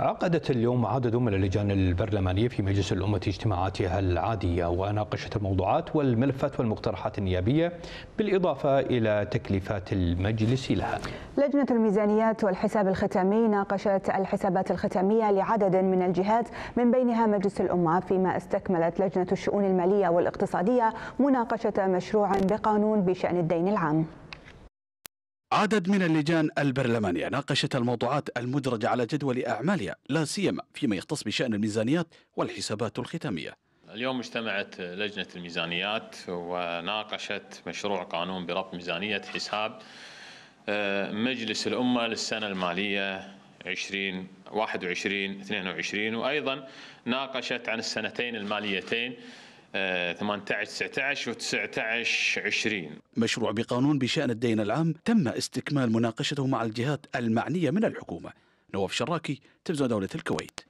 عقدت اليوم عدد من اللجان البرلمانية في مجلس الأمة اجتماعاتها العادية وناقشت الموضوعات والملفات والمقترحات النيابية بالإضافة إلى تكليفات المجلس لها لجنة الميزانيات والحساب الختامي ناقشت الحسابات الختامية لعدد من الجهات من بينها مجلس الأمة فيما استكملت لجنة الشؤون المالية والاقتصادية مناقشة مشروع بقانون بشأن الدين العام عدد من اللجان البرلمانية ناقشت الموضوعات المدرجة على جدول أعمالها لا سيما فيما يختص بشأن الميزانيات والحسابات الختامية اليوم اجتمعت لجنة الميزانيات وناقشت مشروع قانون بربط ميزانية حساب آه، مجلس الأمة للسنة المالية 20 21 22 وأيضا ناقشت عن السنتين الماليتين 18 19 و19 20 مشروع بقانون بشأن الدين العام تم استكمال مناقشته مع الجهات المعنية من الحكومة نواف شراكي تلفزيون دولة الكويت